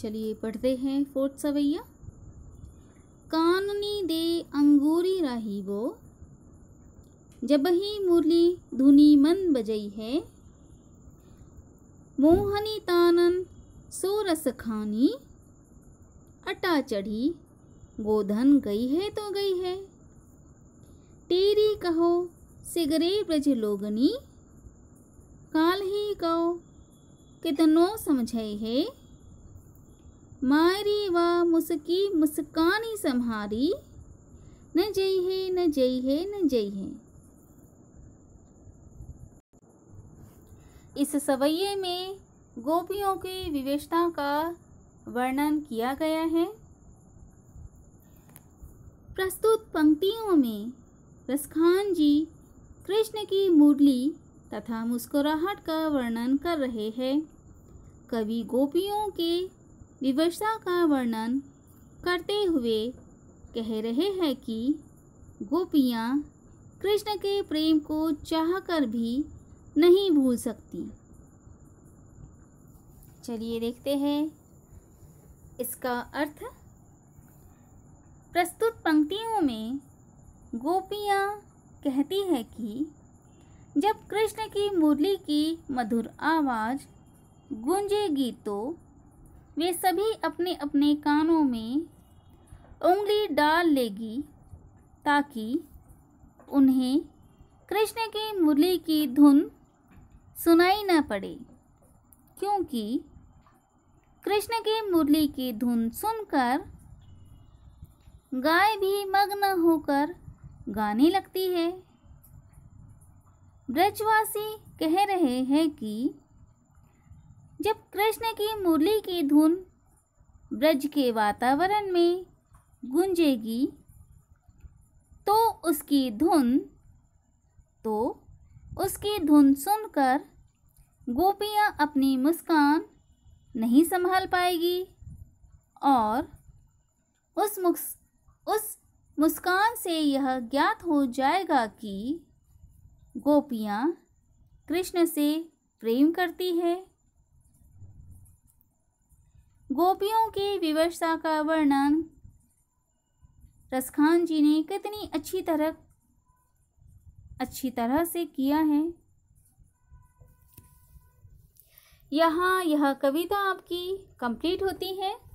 चलिए पढ़ते हैं फोर्थ सवैया काननी दे अंगूरी राही वो जब ही मुरली धुनी मन बजई है मोहनी तानन सोरस खानी अटा चढ़ी गोधन गई है तो गई है तेरी कहो सिगरे ब्रज लोगनी काल ही कहो कितनो समझे है मारी वा मुस्की मुस्कानी संहारी न जय है न जय है न जय है इस सवैये में गोपियों की विवेशता का वर्णन किया गया है प्रस्तुत पंक्तियों में रसखान जी कृष्ण की मुरली तथा मुस्कुराहट का वर्णन कर रहे हैं कवि गोपियों के विवशता का वर्णन करते हुए कह रहे हैं कि गोपियाँ कृष्ण के प्रेम को चाहकर भी नहीं भूल सकती चलिए देखते हैं इसका अर्थ प्रस्तुत पंक्तियों में गोपियाँ कहती है कि जब कृष्ण की मुरली की मधुर आवाज़ गूंजेगी तो वे सभी अपने अपने कानों में उंगली डाल लेगी ताकि उन्हें कृष्ण की मुरली की धुन सुनाई न पड़े क्योंकि कृष्ण की मुरली की धुन सुनकर गाय भी मग्न होकर गाने लगती है ब्रजवासी कह रहे हैं कि जब कृष्ण की मुरली की धुन ब्रज के वातावरण में गूंजेगी तो उसकी धुन तो उसकी धुन सुनकर गोपियाँ अपनी मुस्कान नहीं संभाल पाएगी और उस मुक्स उस मुस्कान से यह ज्ञात हो जाएगा कि गोपियाँ कृष्ण से प्रेम करती है गोपियों की विवशता का वर्णन रसखान जी ने कितनी अच्छी तरह अच्छी तरह से किया है यहाँ यह कविता आपकी कंप्लीट होती है